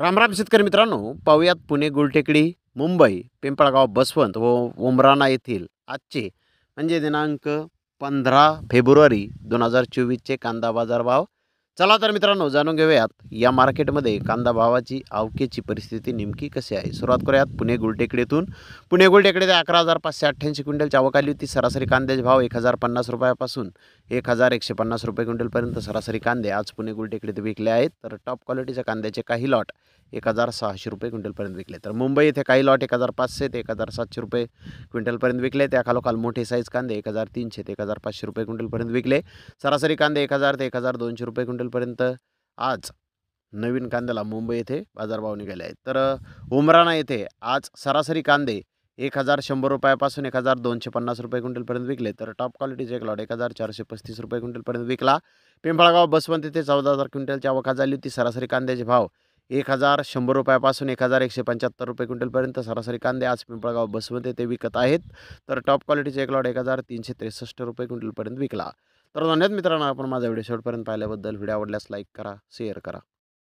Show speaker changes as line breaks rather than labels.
रामराम शेतकरी मित्रांनो पाहुयात पुणे गुलटेकडी मुंबई पिंपळगाव बसवंत व उमराणा येथील आजचे म्हणजे दिनांक पंधरा फेब्रुवारी दोन हजार चोवीसचे कांदा बाजार भाव चला तर मित्रांनो जाणून घेऊयात या मार्केटमध्ये कांदा भावाची आवकेची परिस्थिती नेमकी कशी आहे सुरुवात करूयात पुणे गुलटेकडीतून पुणे गुलटेकडे अकरा हजार पाचशे अठ्ठ्याऐंशी क्विंटलची आवक आली होती सरासरी कांद्याचे भाव एक हजार पन्नास रुपयापासून एक हजार एकशे पन्नास रुपये क्विंटलपर्यंत सरासरी कांदे आज पुणे गुलटेकडीत विकले आहेत तर टॉप क्वालिटीच्या कांद्याचे काही लॉट एक हजार सहाशे रुपये क्विंटलपर्यंत विकले तर मुंबई इथे काही लॉट एक हजार पाचशे ते एक हजार सातशे रुपये क्विंटलपर्यंत विकले त्या मोठे साईज कांदे एक हजार तीनशे ते एक हजार पाचशे रुपये क्विंटलपर्यंत विकले सरासरी कांदे एक हजार ते एक हजार दोनशे रुपये क्विंटलपर्यंत आज नवीन कांद्याला मुंबई येथे बाजारभाव निघाले आहेत तर उमराणा येथे आज सरासरी कांदे एक हजार शंभर रुपयापासून एक हजार दोनशे पन्नास रुपये क्विंटलपर्यंत विकले तर टॉप क्वालिटीचे एक लॉट एक हजार चारशे पस्तीस रुपये क्विंटलपर्यंत विकला पिंपळगाव बसवंत येथे चौदा हजार क्विंटलची आवक झाली होती सरासरी कांद्याचे भाव एक हजार शंभर रुपयापासून एक हजार एकशे पंच्याहत्तर रुपये क्विंटलपर्यंत सरासरी कांदे आज पिंपळगाव बसमध्ये ते विकत आहेत तर टॉप क्वालिटीचे एक लॉट एक हजार तीनशे त्रेसष्ट रुपये क्विंटलपर्यंत विकला तर धन्यवाद मित्रांनो आपण माझा व्हिडिओ शेवटपर्यंत पाहिल्याबद्दल व्हिडिओ आवडल्यास लाईक करा शेअर करा